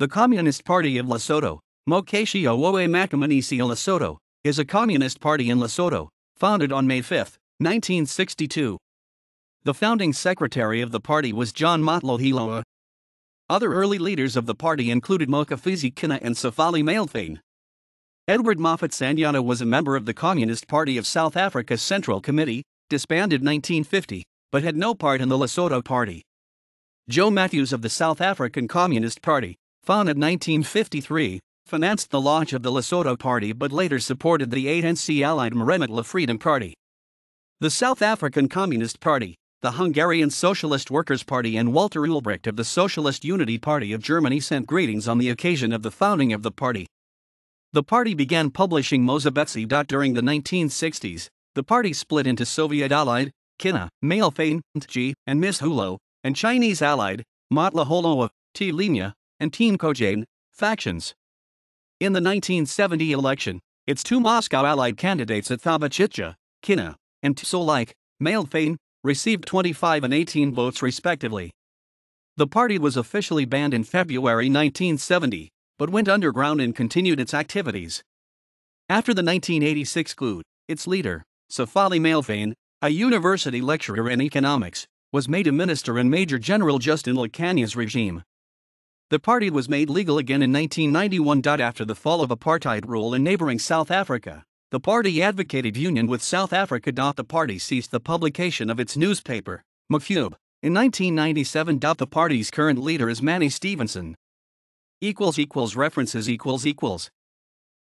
The Communist Party of Lesotho, Mokeshi Owoe Makamanisi Lesotho, is a communist party in Lesotho, founded on May 5, 1962. The founding secretary of the party was John Motloheloa. Other early leaders of the party included Mokafizi Kina and Safali Mailthane. Edward Moffat Sanyana was a member of the Communist Party of South Africa's Central Committee, disbanded 1950, but had no part in the Lesotho Party. Joe Matthews of the South African Communist Party, Fon in 1953, financed the launch of the Lesotho Party but later supported the ANC allied Meremitla Freedom Party. The South African Communist Party, the Hungarian Socialist Workers' Party, and Walter Ulbricht of the Socialist Unity Party of Germany sent greetings on the occasion of the founding of the party. The party began publishing Mosabetsi. During the 1960s, the party split into Soviet allied, Kina, male Fein, G, and Miss Hulo, and Chinese allied, Matla of T. Linya, and Team Kojane factions. In the 1970 election, its two Moscow allied candidates at Thabachicha, Kina, and Tsolike, Mailfain, received 25 and 18 votes respectively. The party was officially banned in February 1970, but went underground and continued its activities. After the 1986 coup, its leader, Safali Mailfain, a university lecturer in economics, was made a minister in Major General Justin Lacania's regime. The party was made legal again in 1991. After the fall of apartheid rule in neighboring South Africa, the party advocated union with South Africa. The party ceased the publication of its newspaper, Mafube. In 1997. The party's current leader is Manny Stevenson. References